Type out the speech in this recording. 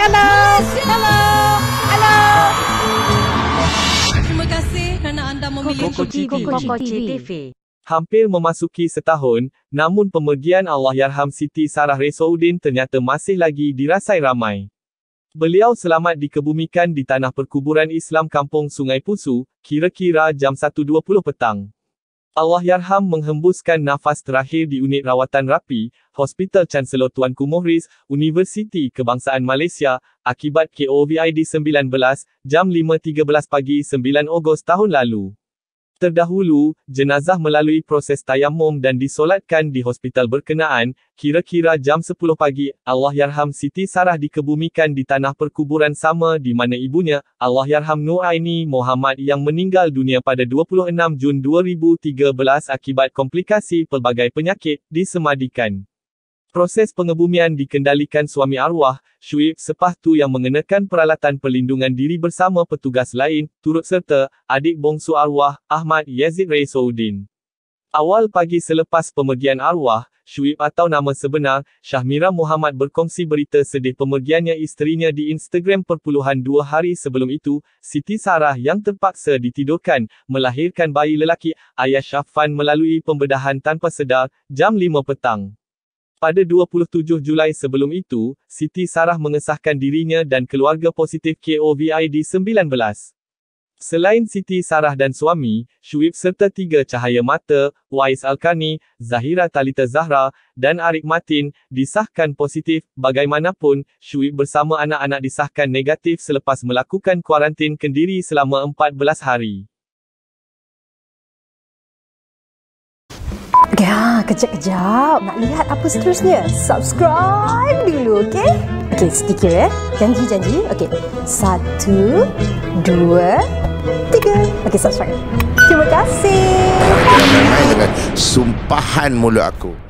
Hello. Hello. Hello. Terima kasih kerana anda memilih Kokoci TV. Koko TV. Hampir memasuki setahun, namun pemergian Allahyarham Siti Sarah Resauddin ternyata masih lagi dirasai ramai. Beliau selamat dikebumikan di tanah perkuburan Islam Kampung Sungai Pusu, kira-kira jam 1.20 petang. Allahyarham menghembuskan nafas terakhir di unit rawatan rapi, Hospital Chancellor Tuanku Kumuhris, Universiti Kebangsaan Malaysia, akibat KOVID-19 jam 5.13 pagi 9 Ogos tahun lalu. Terdahulu, jenazah melalui proses tayamum dan disolatkan di hospital berkenaan, kira-kira jam 10 pagi, Allahyarham Siti Sarah dikebumikan di tanah perkuburan sama di mana ibunya, Allahyarham Nuaini Muhammad yang meninggal dunia pada 26 Jun 2013 akibat komplikasi pelbagai penyakit, disemadikan. Proses pengebumian dikendalikan suami arwah, Shuib sepah tu yang mengenakan peralatan pelindungan diri bersama petugas lain, turut serta, adik bongsu arwah, Ahmad Yazid Reisouddin. Awal pagi selepas pemergian arwah, Shuib atau nama sebenar, Syahmira Muhammad berkongsi berita sedih pemergiannya isterinya di Instagram perpuluhan dua hari sebelum itu, Siti Sarah yang terpaksa ditidurkan, melahirkan bayi lelaki, ayah Syafan melalui pembedahan tanpa sedar, jam 5 petang. Pada 27 Julai sebelum itu, Siti Sarah mengesahkan dirinya dan keluarga positif COVID-19. Selain Siti Sarah dan suami, Shuib serta tiga cahaya mata, Wais Alkani, Zahira Talita Zahra dan Arik Matin, disahkan positif. Bagaimanapun, Shuib bersama anak-anak disahkan negatif selepas melakukan kuarantin kendiri selama 14 hari. Ya, kejap-kejap. Nak lihat apa seterusnya? Subscribe dulu, okey? Okey, sedikit eh. Janji-janji. Okey. Satu, dua, tiga. Okey, subscribe. Terima kasih. sumpahan mulut aku.